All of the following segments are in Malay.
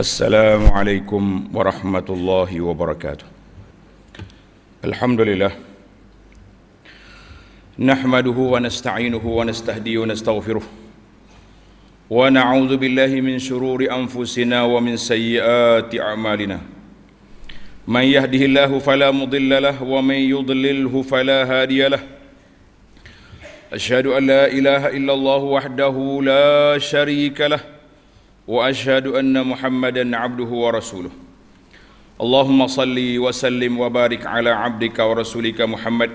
السلام عليكم ورحمة الله وبركاته الحمد لله نحمده ونستعينه ونستهديه ونستغفره ونعوذ بالله من شرور أنفسنا ومن سيئات أعمالنا من يهده الله فلا مضل له ومن يضلله فلا هادي له أشهد أن لا إله إلا الله وحده لا شريك له واشهد ان محمدا عبده ورسوله اللهم صل وسلم وبارك على عبدك ورسولك محمد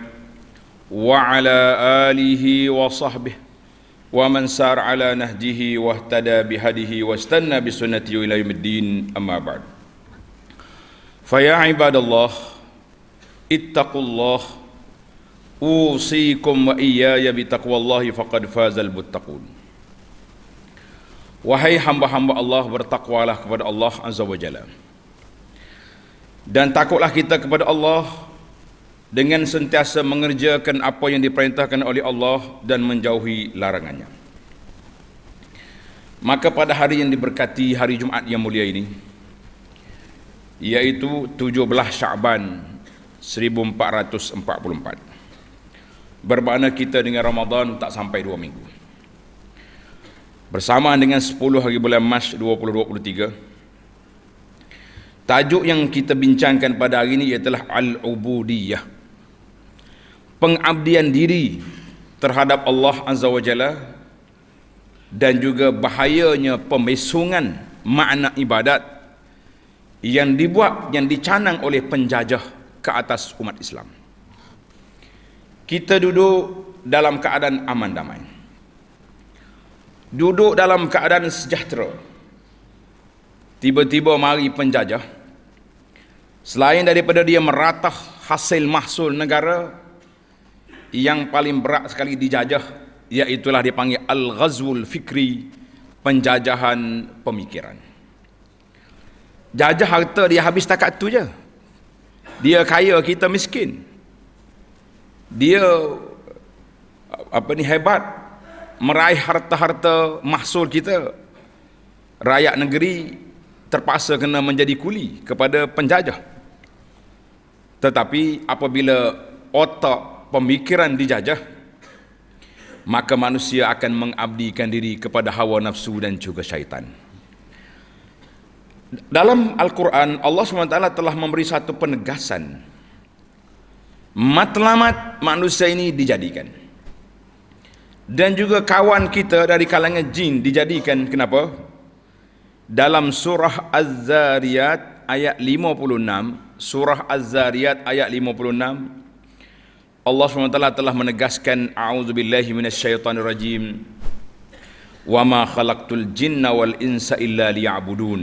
وعلى اله وصحبه ومن سار على نهجه واهتدى بهديه واستنى بسنته الى يوم الدين اما بعد فيا عباد الله اتقوا الله اوصيكم واياي بتقوى الله فقد فاز المتقون Wahai hamba-hamba Allah bertakwalah kepada Allah Azza wa Jalla. Dan takutlah kita kepada Allah dengan sentiasa mengerjakan apa yang diperintahkan oleh Allah dan menjauhi larangannya. Maka pada hari yang diberkati hari Jumaat yang mulia ini iaitu 17 Syaban 1444. Berbakti kita dengan Ramadan tak sampai dua minggu. Bersamaan dengan 10 hari bulan Mac 2023 tajuk yang kita bincangkan pada hari ini ialah al-ubudiyah pengabdian diri terhadap Allah azza wajalla dan juga bahayanya pemesungan makna ibadat yang dibuat yang dicanang oleh penjajah ke atas umat Islam kita duduk dalam keadaan aman damai duduk dalam keadaan sejahtera. Tiba-tiba mari penjajah. Selain daripada dia meratah hasil mahsul negara, yang paling berat sekali dijajah, iaitulah dipanggil Al-Ghazwul Fikri, penjajahan pemikiran. Jajah harta dia habis takat tu je. Dia kaya, kita miskin. Dia apa ni hebat, meraih harta-harta mahsul kita rakyat negeri terpaksa kena menjadi kuli kepada penjajah tetapi apabila otak pemikiran dijajah maka manusia akan mengabdikan diri kepada hawa nafsu dan juga syaitan dalam Al-Quran Allah SWT telah memberi satu penegasan matlamat manusia ini dijadikan dan juga kawan kita dari kalangan jin dijadikan kenapa? Dalam surah Az-Zariyat ayat 56, surah Az-Zariyat ayat 56 Allah SWT telah menegaskan a'udzubillahi minasyaitonirrajim. Wa ma khalaqtul jinna wal insa illa liya'budun.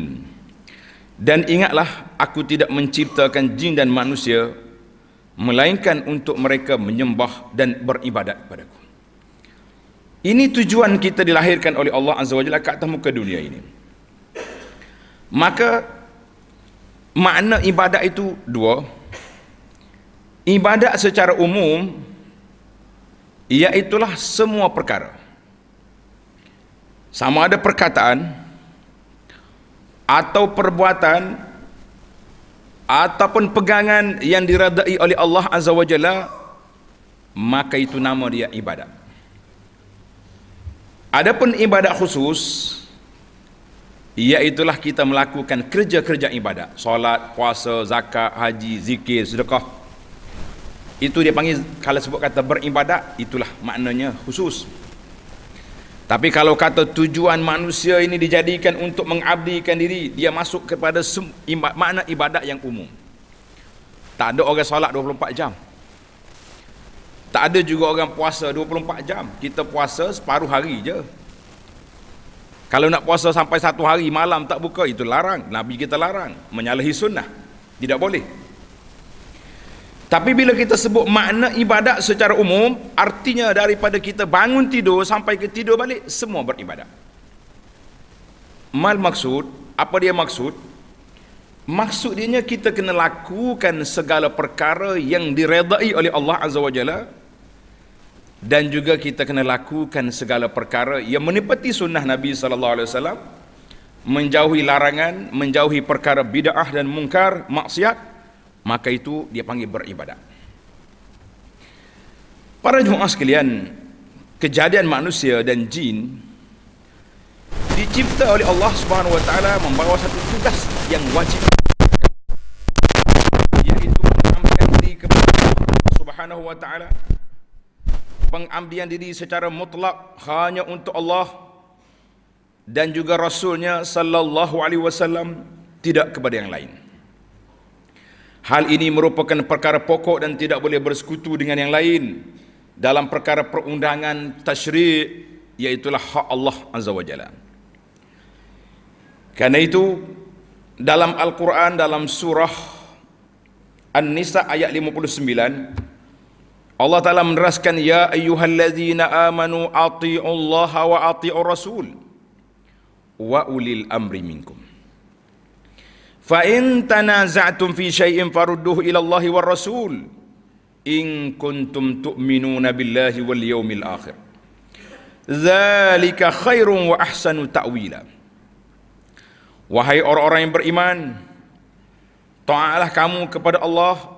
Dan ingatlah aku tidak menciptakan jin dan manusia melainkan untuk mereka menyembah dan beribadat kepadaku. Ini tujuan kita dilahirkan oleh Allah Azza wa Jalla ke atas muka dunia ini. Maka makna ibadat itu dua. Ibadat secara umum ialah semua perkara. Sama ada perkataan atau perbuatan ataupun pegangan yang diradai oleh Allah Azza wa Jalla maka itu nama dia ibadat. Adapun ibadat khusus ialah kita melakukan kerja-kerja ibadat, solat, puasa, zakat, haji, zikir, sedekah. Itu dia panggil kalau sebut kata beribadat, itulah maknanya khusus. Tapi kalau kata tujuan manusia ini dijadikan untuk mengabdikan diri, dia masuk kepada sem- makna ibadat yang umum. Tak ada orang solat 24 jam. Tak ada juga orang puasa 24 jam. Kita puasa separuh hari je. Kalau nak puasa sampai satu hari malam tak buka, itu larang. Nabi kita larang. Menyalahi sunnah. Tidak boleh. Tapi bila kita sebut makna ibadat secara umum, artinya daripada kita bangun tidur sampai ke tidur balik, semua beribadat. Mal maksud, apa dia maksud? Maksudnya kita kena lakukan segala perkara yang diredai oleh Allah Azza wa Jalla dan juga kita kena lakukan segala perkara yang menepati sunnah Nabi sallallahu alaihi wasallam menjauhi larangan menjauhi perkara bidah dan mungkar maksiat maka itu dia panggil beribadat para jemaah sekalian kejadian manusia dan jin dicipta oleh Allah Subhanahu wa taala membawa satu tugas yang wajib iaitu mengamalkan diri kepada Allah Subhanahu wa taala pengabdian diri secara mutlak hanya untuk Allah dan juga rasulnya sallallahu alaihi wasallam tidak kepada yang lain. Hal ini merupakan perkara pokok dan tidak boleh bersekutu dengan yang lain dalam perkara perundangan tasyri' iaitu hak Allah azza wajalla. Karena itu dalam Al-Quran dalam surah An-Nisa ayat 59 Allah Ta'ala meneraskan Ya ayyuhallazina amanu ati'u Allah wa ati'u Rasul Wa ulil amri minkum Fa in tanaza'tum fi syai'in farudduhu ila Allah wa Rasul In kuntum tu'minuna billahi wal yawmil akhir Zalika khairun wa ahsanu ta'wila Wahai orang-orang yang beriman Ta'alah kamu kepada Allah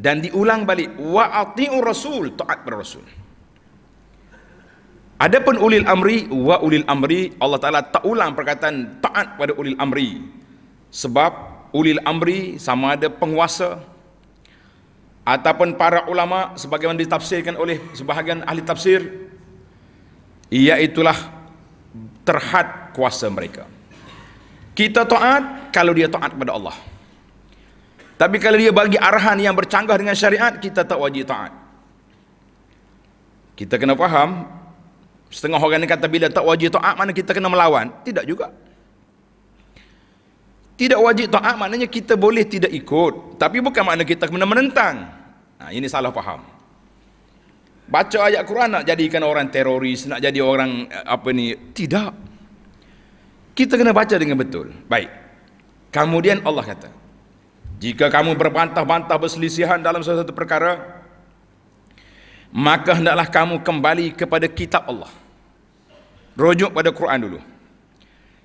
dan diulang balik wa atiur rasul taat pada rasul adapun ulil amri wa ulil amri Allah Taala tak ulang perkataan taat pada ulil amri sebab ulil amri sama ada penguasa ataupun para ulama sebagaimana ditafsirkan oleh sebahagian ahli tafsir iaitulah terhad kuasa mereka kita taat kalau dia taat kepada Allah tapi kalau dia bagi arahan yang bercanggah dengan syariat, kita tak wajib taat. Kita kena faham, setengah orang ni kata bila tak wajib taat, mana kita kena melawan? Tidak juga. Tidak wajib taat maknanya kita boleh tidak ikut. Tapi bukan makna kita kena menentang. Nah, ini salah faham. Baca ayat Quran nak jadikan orang teroris, nak jadi orang eh, apa ni. Tidak. Kita kena baca dengan betul. Baik. Kemudian Allah kata, jika kamu berbantah-bantah berselisihan dalam sesuatu perkara, maka hendaklah kamu kembali kepada kitab Allah. Rujuk pada Quran dulu.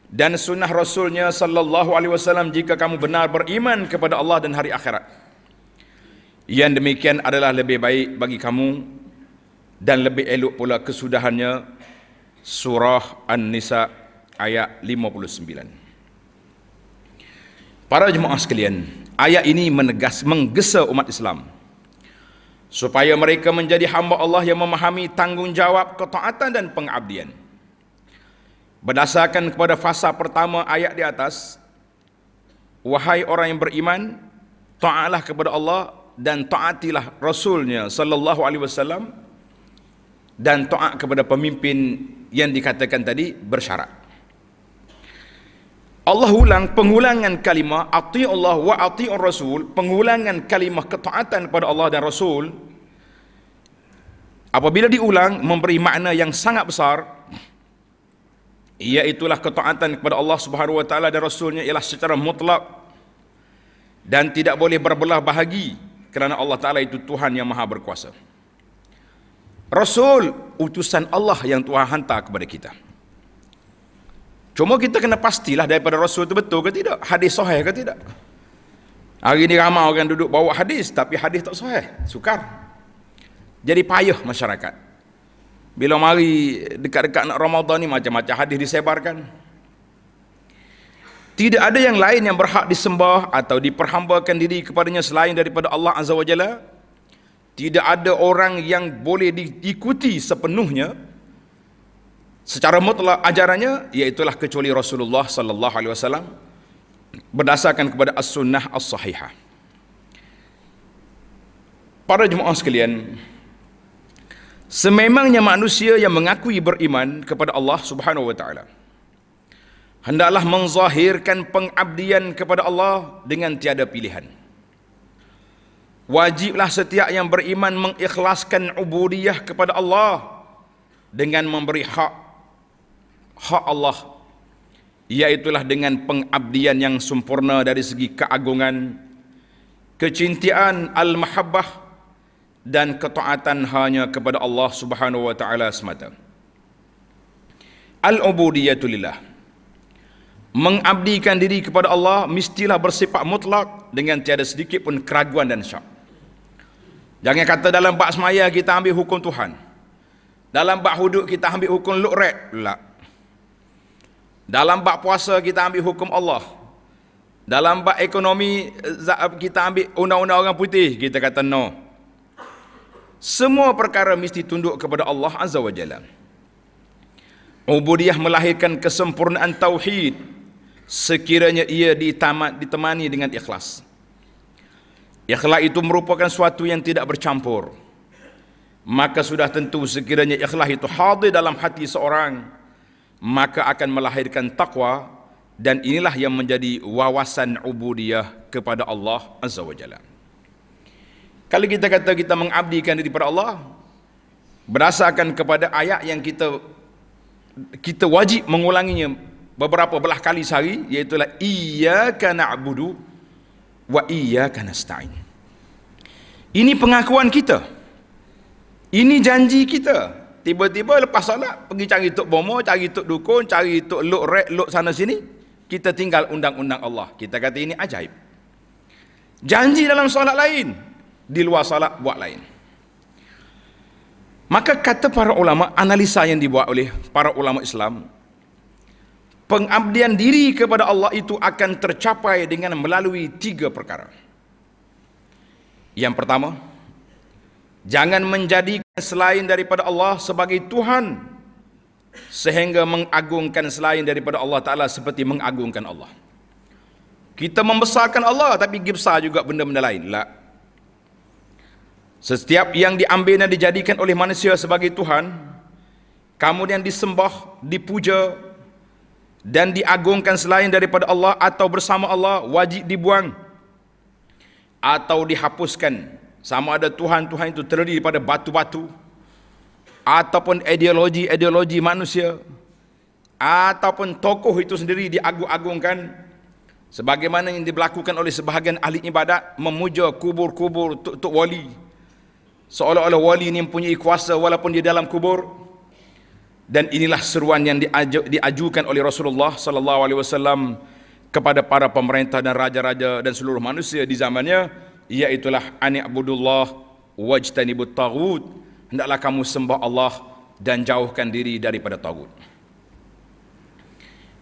Dan sunnah Rasulnya sallallahu alaihi wasallam jika kamu benar beriman kepada Allah dan hari akhirat. Yang demikian adalah lebih baik bagi kamu dan lebih elok pula kesudahannya surah An-Nisa ayat 59. Para jemaah sekalian, Ayat ini menegas menggesa umat Islam supaya mereka menjadi hamba Allah yang memahami tanggungjawab ketaatan dan pengabdian. Berdasarkan kepada fasa pertama ayat di atas, wahai orang yang beriman, taatlah kepada Allah dan taatilah Rasulnya sallallahu alaihi wasallam dan taat kepada pemimpin yang dikatakan tadi bersyarat. Allah ulang pengulangan kalimah ati Allah wa ati Rasul pengulangan kalimah ketaatan kepada Allah dan Rasul apabila diulang memberi makna yang sangat besar iaitulah ketaatan kepada Allah Subhanahu wa taala dan Rasulnya ialah secara mutlak dan tidak boleh berbelah bahagi kerana Allah taala itu Tuhan yang maha berkuasa Rasul utusan Allah yang Tuhan hantar kepada kita. Cuma kita kena pastilah daripada Rasul itu betul ke tidak. Hadis sahih ke tidak. Hari ini ramai orang duduk bawa hadis tapi hadis tak sahih. Sukar. Jadi payah masyarakat. Bila mari dekat-dekat nak Ramadan ni macam-macam hadis disebarkan. Tidak ada yang lain yang berhak disembah atau diperhambakan diri kepadanya selain daripada Allah Azza wa Jalla. Tidak ada orang yang boleh diikuti sepenuhnya secara mutlak ajarannya iaitulah kecuali Rasulullah sallallahu alaihi wasallam berdasarkan kepada as-sunnah as-sahihah. Para jemaah sekalian, sememangnya manusia yang mengakui beriman kepada Allah Subhanahu wa taala hendaklah menzahirkan pengabdian kepada Allah dengan tiada pilihan. Wajiblah setiap yang beriman mengikhlaskan ubudiyah kepada Allah dengan memberi hak hak Allah iaitulah dengan pengabdian yang sempurna dari segi keagungan kecintaan al-mahabbah dan ketaatan hanya kepada Allah Subhanahu wa taala semata al-ubudiyatu mengabdikan diri kepada Allah mestilah bersifat mutlak dengan tiada sedikit pun keraguan dan syak jangan kata dalam bab semaya kita ambil hukum Tuhan dalam bab hudud kita ambil hukum lukrat lah. Dalam bab puasa kita ambil hukum Allah. Dalam bab ekonomi eh, eh, kita ambil undang-undang orang putih kita kata no. Semua perkara mesti tunduk kepada Allah Azza wa Jalla. Ubudiyah melahirkan kesempurnaan tauhid sekiranya ia ditamat ditemani dengan ikhlas. Ikhlas itu merupakan suatu yang tidak bercampur. Maka sudah tentu sekiranya ikhlas itu hadir dalam hati seorang maka akan melahirkan takwa dan inilah yang menjadi wawasan ubudiyah kepada Allah Azza wa Jalla. Kalau kita kata kita mengabdikan diri kepada Allah berdasarkan kepada ayat yang kita kita wajib mengulanginya beberapa belah kali sehari iaitu iyyaka na'budu wa iyyaka nasta'in. Ini pengakuan kita. Ini janji kita Tiba-tiba lepas solat pergi cari tok bomo, cari tok dukun, cari tok lok rek lok sana sini. Kita tinggal undang-undang Allah. Kita kata ini ajaib. Janji dalam solat lain, di luar solat buat lain. Maka kata para ulama, analisa yang dibuat oleh para ulama Islam, pengabdian diri kepada Allah itu akan tercapai dengan melalui tiga perkara. Yang pertama, Jangan menjadikan selain daripada Allah sebagai Tuhan sehingga mengagungkan selain daripada Allah Taala seperti mengagungkan Allah. Kita membesarkan Allah tapi gipsa juga benda-benda lain. lah. Setiap yang diambil dan dijadikan oleh manusia sebagai Tuhan, kamu yang disembah, dipuja dan diagungkan selain daripada Allah atau bersama Allah wajib dibuang atau dihapuskan sama ada Tuhan-Tuhan itu terdiri pada batu-batu ataupun ideologi-ideologi manusia ataupun tokoh itu sendiri diagung-agungkan sebagaimana yang dilakukan oleh sebahagian ahli ibadat memuja kubur-kubur Tok Wali seolah-olah Wali ini mempunyai kuasa walaupun di dalam kubur dan inilah seruan yang diaju, diajukan oleh Rasulullah sallallahu alaihi wasallam kepada para pemerintah dan raja-raja dan seluruh manusia di zamannya iaitulah ani abudullah wajtanibut tagut hendaklah kamu sembah Allah dan jauhkan diri daripada tagut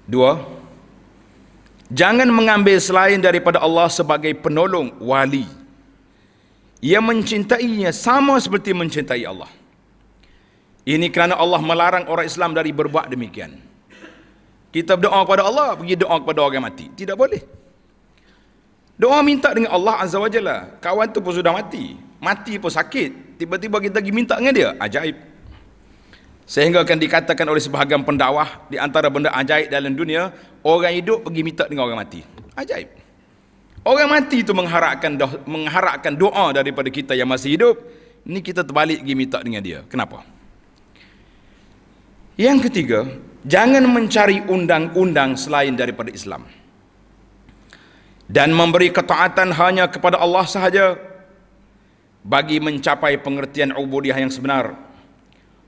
dua jangan mengambil selain daripada Allah sebagai penolong wali ia mencintainya sama seperti mencintai Allah ini kerana Allah melarang orang Islam dari berbuat demikian kita berdoa kepada Allah pergi doa kepada orang mati tidak boleh Doa minta dengan Allah Azza wa Jalla. Kawan tu pun sudah mati. Mati pun sakit. Tiba-tiba kita pergi minta dengan dia. Ajaib. Sehingga akan dikatakan oleh sebahagian pendakwah di antara benda ajaib dalam dunia, orang hidup pergi minta dengan orang mati. Ajaib. Orang mati itu mengharapkan mengharapkan doa daripada kita yang masih hidup. Ini kita terbalik pergi minta dengan dia. Kenapa? Yang ketiga, jangan mencari undang-undang selain daripada Islam dan memberi ketaatan hanya kepada Allah sahaja bagi mencapai pengertian ubudiah yang sebenar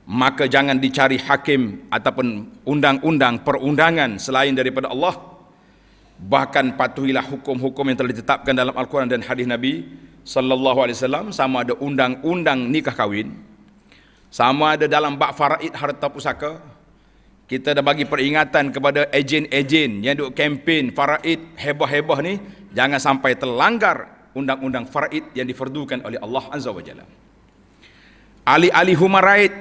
maka jangan dicari hakim ataupun undang-undang perundangan selain daripada Allah bahkan patuhilah hukum-hukum yang telah ditetapkan dalam Al-Quran dan hadis Nabi sallallahu alaihi wasallam sama ada undang-undang nikah kahwin, sama ada dalam bab faraid harta pusaka kita dah bagi peringatan kepada ejen-ejen yang duk kempen faraid hebah-hebah ni jangan sampai terlanggar undang-undang faraid yang diferdukan oleh Allah Azza wa Jalla. Ali-ali humaraid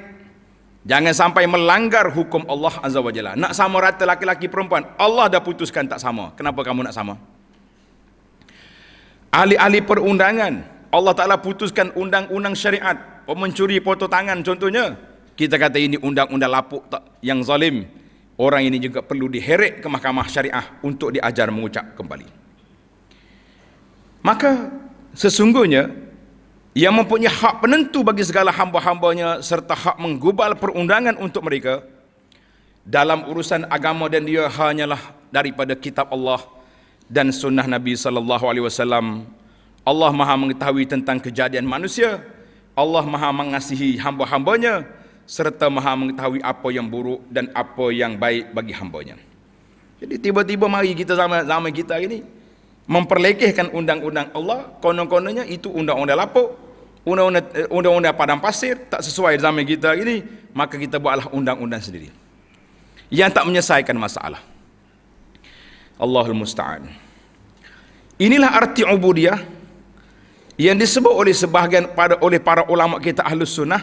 jangan sampai melanggar hukum Allah Azza wa Jalla. Nak sama rata laki-laki perempuan, Allah dah putuskan tak sama. Kenapa kamu nak sama? Ali-ali perundangan Allah Ta'ala putuskan undang-undang syariat Pemencuri foto tangan contohnya Kita kata ini undang-undang lapuk yang zalim Orang ini juga perlu diheret ke mahkamah syariah Untuk diajar mengucap kembali Maka sesungguhnya yang mempunyai hak penentu bagi segala hamba-hambanya serta hak menggubal perundangan untuk mereka dalam urusan agama dan dia hanyalah daripada kitab Allah dan sunnah Nabi sallallahu alaihi wasallam. Allah Maha mengetahui tentang kejadian manusia. Allah Maha mengasihi hamba-hambanya serta Maha mengetahui apa yang buruk dan apa yang baik bagi hambanya. Jadi tiba-tiba mari kita zaman zaman kita hari ini memperlekehkan undang-undang Allah konon-kononnya itu undang-undang lapuk undang-undang, eh, undang padang pasir tak sesuai zaman kita ini maka kita buatlah undang-undang sendiri yang tak menyelesaikan masalah Allahul Musta'an inilah arti ubudiyah yang disebut oleh sebahagian pada oleh para ulama kita ahlu sunnah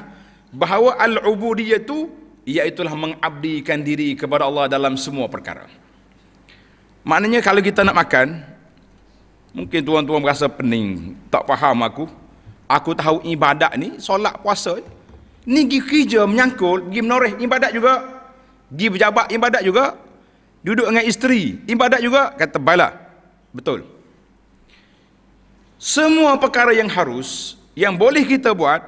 bahawa al-ubudiyah itu iaitulah mengabdikan diri kepada Allah dalam semua perkara maknanya kalau kita nak makan Mungkin tuan-tuan merasa pening, tak faham aku. Aku tahu ibadat ni, solat puasa ni. Ni pergi kerja menyangkul, pergi menoreh ibadat juga. Pergi berjabat ibadat juga. Duduk dengan isteri, ibadat juga. Kata balak. Betul. Semua perkara yang harus, yang boleh kita buat,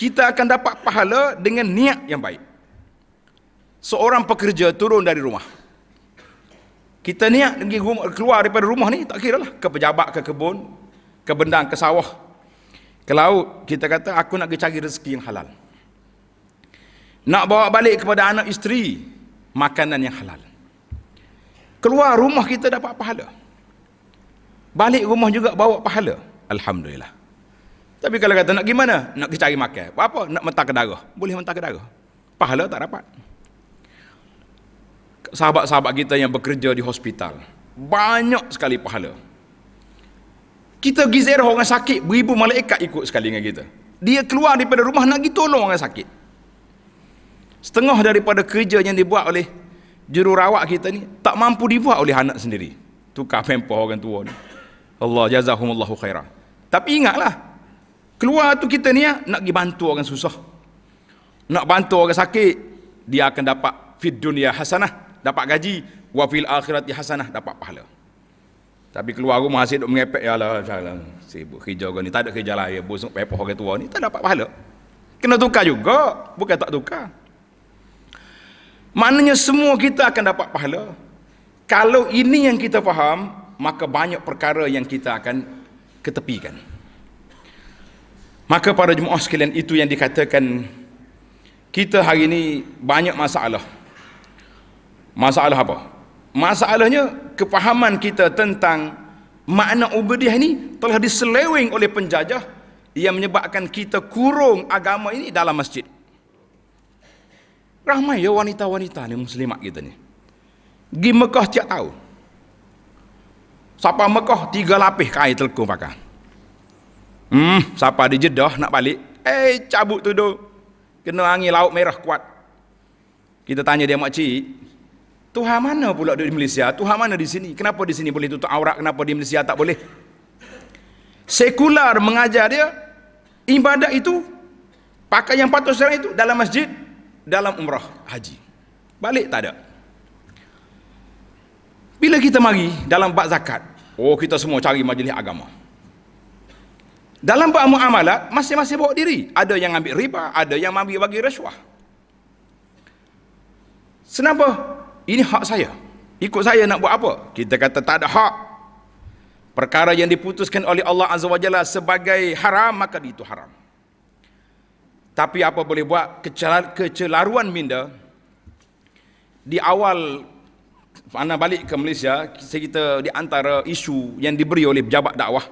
kita akan dapat pahala dengan niat yang baik. Seorang pekerja turun dari rumah kita niat pergi rumah, keluar daripada rumah ni tak kira lah ke pejabat ke kebun ke bendang ke sawah ke laut kita kata aku nak pergi cari rezeki yang halal nak bawa balik kepada anak isteri makanan yang halal keluar rumah kita dapat pahala balik rumah juga bawa pahala Alhamdulillah tapi kalau kata nak gimana? nak pergi cari makan apa, apa nak mentah ke darah boleh mentah ke darah pahala tak dapat sahabat-sahabat kita yang bekerja di hospital. Banyak sekali pahala. Kita pergi zairah orang sakit, beribu malaikat ikut sekali dengan kita. Dia keluar daripada rumah nak pergi tolong orang sakit. Setengah daripada kerja yang dibuat oleh jururawat kita ni, tak mampu dibuat oleh anak sendiri. Tukar pempah orang tua ni. Allah jazahumullahu khairah. Tapi ingatlah, keluar tu kita ni ya, nak pergi bantu orang susah. Nak bantu orang sakit, dia akan dapat fid dunia hasanah dapat gaji wa fil akhirati hasanah dapat pahala tapi keluar rumah asyik duk mengepek ya Allah jalan sibuk kerja kau ni tak ada kerja lah ya bosok pepoh orang tua ni tak dapat pahala kena tukar juga bukan tak tukar maknanya semua kita akan dapat pahala kalau ini yang kita faham maka banyak perkara yang kita akan ketepikan maka para jemaah sekalian itu yang dikatakan kita hari ini banyak masalah masalah apa? Masalahnya kefahaman kita tentang makna ubudiah ini telah diseleweng oleh penjajah yang menyebabkan kita kurung agama ini dalam masjid. Ramai ya wanita-wanita ni muslimat kita ni. Di Mekah tiap tahu. Siapa Mekah tiga lapis kain telkung pakai. Hmm, siapa di Jeddah nak balik, eh cabut tuduh. Kena angin laut merah kuat. Kita tanya dia makcik, Tuhan mana pula di Malaysia? Tuhan mana di sini? Kenapa di sini boleh tutup aurat? Kenapa di Malaysia tak boleh? Sekular mengajar dia ibadat itu pakai yang patut sekarang itu dalam masjid, dalam umrah haji. Balik tak ada. Bila kita mari dalam bab zakat, oh kita semua cari majlis agama. Dalam bab muamalat masing-masing bawa diri, ada yang ambil riba, ada yang mari bagi rasuah. Kenapa? ini hak saya ikut saya nak buat apa kita kata tak ada hak perkara yang diputuskan oleh Allah Azza wa Jalla sebagai haram maka itu haram tapi apa boleh buat kecelaruan minda di awal Ana balik ke Malaysia kita di antara isu yang diberi oleh pejabat dakwah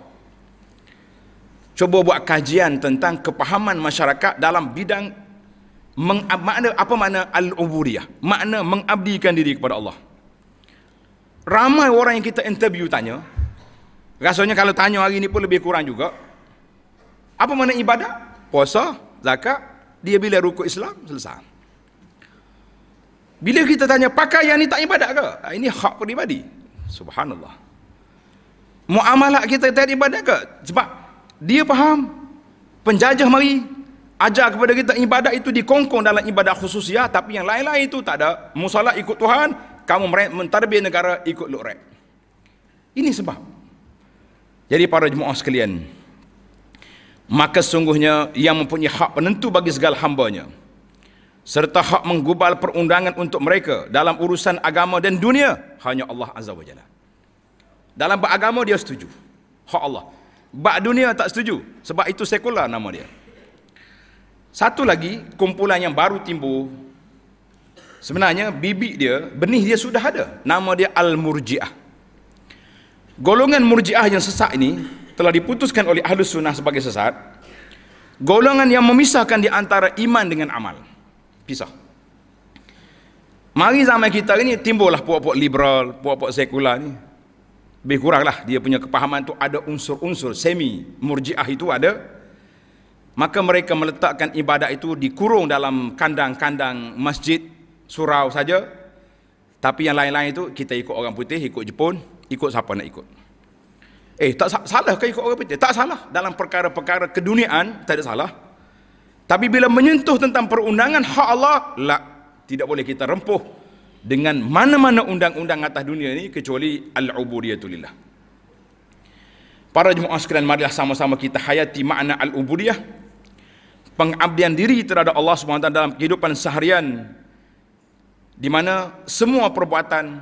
cuba buat kajian tentang kepahaman masyarakat dalam bidang meng, makna apa makna al-ubudiyah? Makna mengabdikan diri kepada Allah. Ramai orang yang kita interview tanya, rasanya kalau tanya hari ini pun lebih kurang juga. Apa makna ibadah? Puasa, zakat, dia bila rukuk Islam selesai. Bila kita tanya pakaian ini tak ibadah ke? Ah, ini hak peribadi. Subhanallah. Muamalah kita tak ibadah ke? Sebab dia faham penjajah mari ajar kepada kita ibadat itu dikongkong dalam ibadat ya, tapi yang lain-lain itu tak ada musalah ikut Tuhan kamu mentadbir negara ikut lorek ini sebab jadi para jemaah sekalian maka sungguhnya yang mempunyai hak penentu bagi segala hambanya serta hak menggubal perundangan untuk mereka dalam urusan agama dan dunia hanya Allah Azza wa Jalla dalam beragama dia setuju hak Allah bak dunia tak setuju sebab itu sekular nama dia satu lagi kumpulan yang baru timbul sebenarnya bibit dia, benih dia sudah ada. Nama dia Al-Murji'ah. Golongan Murji'ah yang sesat ini telah diputuskan oleh Ahlus Sunnah sebagai sesat. Golongan yang memisahkan di antara iman dengan amal. Pisah. Mari zaman kita ini timbullah puak-puak liberal, puak-puak sekular ni. Lebih kuranglah dia punya kepahaman tu ada unsur-unsur semi murjiah itu ada Maka mereka meletakkan ibadat itu dikurung dalam kandang-kandang masjid surau saja. Tapi yang lain-lain itu kita ikut orang putih, ikut Jepun, ikut siapa nak ikut. Eh, tak salah ke ikut orang putih? Tak salah. Dalam perkara-perkara keduniaan, tak ada salah. Tapi bila menyentuh tentang perundangan hak Allah, lah, tidak boleh kita rempuh dengan mana-mana undang-undang atas dunia ini kecuali al-ubudiyatulillah. Para jemaah sekalian marilah sama-sama kita hayati makna al-ubudiyah pengabdian diri terhadap Allah SWT dalam kehidupan seharian di mana semua perbuatan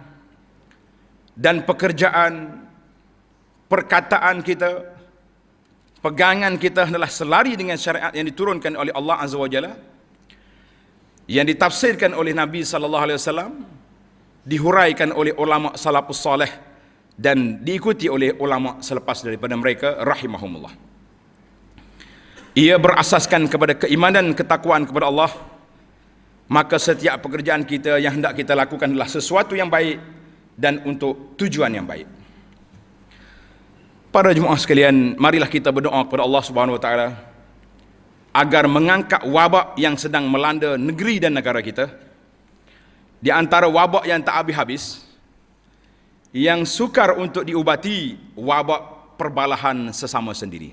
dan pekerjaan perkataan kita pegangan kita adalah selari dengan syariat yang diturunkan oleh Allah Azza wa Jalla yang ditafsirkan oleh Nabi sallallahu alaihi wasallam dihuraikan oleh ulama salafus saleh dan diikuti oleh ulama selepas daripada mereka rahimahumullah ia berasaskan kepada keimanan ketakwaan kepada Allah maka setiap pekerjaan kita yang hendak kita lakukan adalah sesuatu yang baik dan untuk tujuan yang baik para jemaah sekalian marilah kita berdoa kepada Allah Subhanahu wa agar mengangkat wabak yang sedang melanda negeri dan negara kita di antara wabak yang tak habis-habis yang sukar untuk diubati wabak perbalahan sesama sendiri.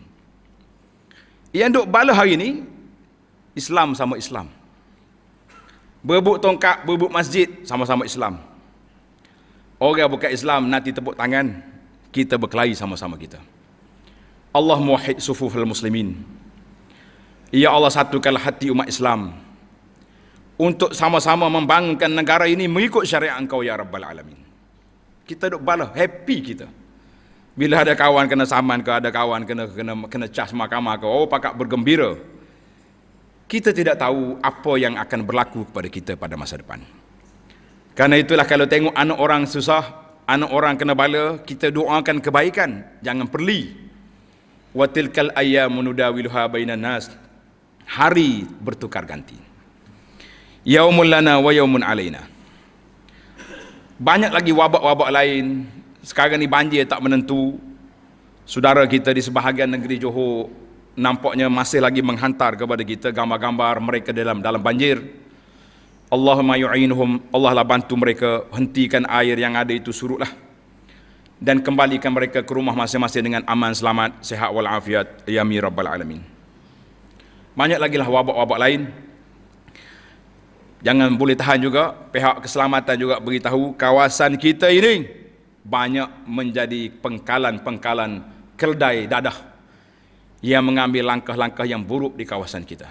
Yang duk balas hari ni Islam sama Islam. Berebut tongkat, berebut masjid sama-sama Islam. Orang bukan Islam nanti tepuk tangan, kita berkelahi sama-sama kita. Allah muwahhid al muslimin. Ya Allah satukan hati umat Islam untuk sama-sama membangunkan negara ini mengikut syariat engkau ya Rabbal Alamin. Kita duduk balas happy kita. Bila ada kawan kena saman ke, ada kawan kena kena kena cas mahkamah ke, oh pakak bergembira. Kita tidak tahu apa yang akan berlaku kepada kita pada masa depan. Karena itulah kalau tengok anak orang susah, anak orang kena bala, kita doakan kebaikan, jangan perli. Wa tilkal ayyamun nudawiluha bainan nas. Hari bertukar ganti. Yaumul lana wa yaumun alaina. Banyak lagi wabak-wabak lain sekarang ni banjir tak menentu saudara kita di sebahagian negeri Johor nampaknya masih lagi menghantar kepada kita gambar-gambar mereka dalam dalam banjir Allahumma yu'inuhum Allah lah bantu mereka hentikan air yang ada itu surutlah dan kembalikan mereka ke rumah masing-masing dengan aman selamat sehat wal afiat ya mi alamin banyak lagi lah wabak-wabak lain jangan boleh tahan juga pihak keselamatan juga beritahu kawasan kita ini banyak menjadi pengkalan-pengkalan keldai dadah yang mengambil langkah-langkah yang buruk di kawasan kita.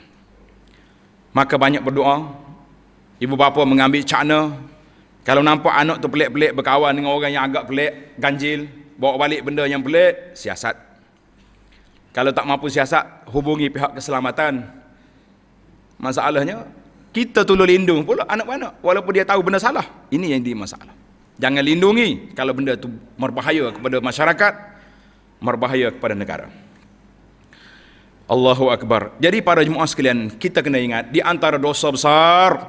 Maka banyak berdoa, ibu bapa mengambil cakna, kalau nampak anak tu pelik-pelik berkawan dengan orang yang agak pelik, ganjil, bawa balik benda yang pelik, siasat. Kalau tak mampu siasat, hubungi pihak keselamatan. Masalahnya, kita tulur lindung pula anak-anak walaupun dia tahu benda salah. Ini yang dimasalah. Jangan lindungi kalau benda itu merbahaya kepada masyarakat, merbahaya kepada negara. Allahu Akbar. Jadi para jemaah sekalian, kita kena ingat di antara dosa besar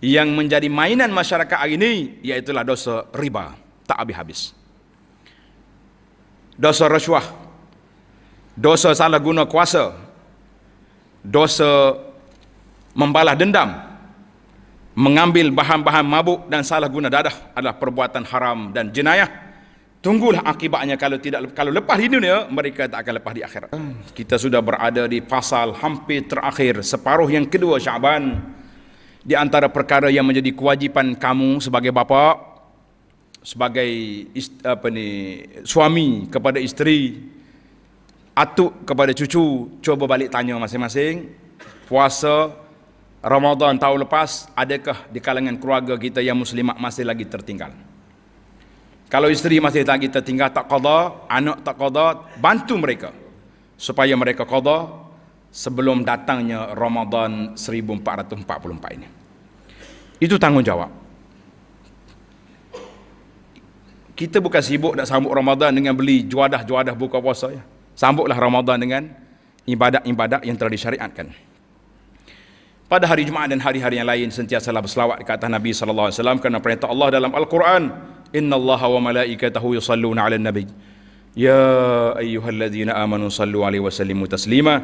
yang menjadi mainan masyarakat hari ini ialah dosa riba tak habis-habis. Dosa rasuah. Dosa salah guna kuasa. Dosa membalas dendam mengambil bahan-bahan mabuk dan salah guna dadah adalah perbuatan haram dan jenayah. Tunggulah akibatnya kalau tidak kalau lepas di dunia mereka tak akan lepas di akhirat. Kita sudah berada di pasal hampir terakhir separuh yang kedua Syaban. Di antara perkara yang menjadi kewajipan kamu sebagai bapa sebagai apa ni suami kepada isteri atuk kepada cucu cuba balik tanya masing-masing puasa Ramadan tahun lepas, adakah di kalangan keluarga kita yang muslimat masih lagi tertinggal? Kalau isteri masih lagi tertinggal, tak qadha, anak tak qadha, bantu mereka. Supaya mereka qadha sebelum datangnya Ramadan 1444 ini. Itu tanggungjawab. Kita bukan sibuk nak sambut Ramadan dengan beli juadah-juadah buka puasa. Ya. Sambutlah Ramadan dengan ibadat-ibadat yang telah disyariatkan pada hari Jumaat dan hari-hari yang lain sentiasalah berselawat ke atas Nabi sallallahu alaihi wasallam kerana perintah Allah dalam Al-Quran innallaha wa malaikatahu yusalluna 'alan nabi ya ayyuhalladzina amanu sallu 'alaihi wa sallimu taslima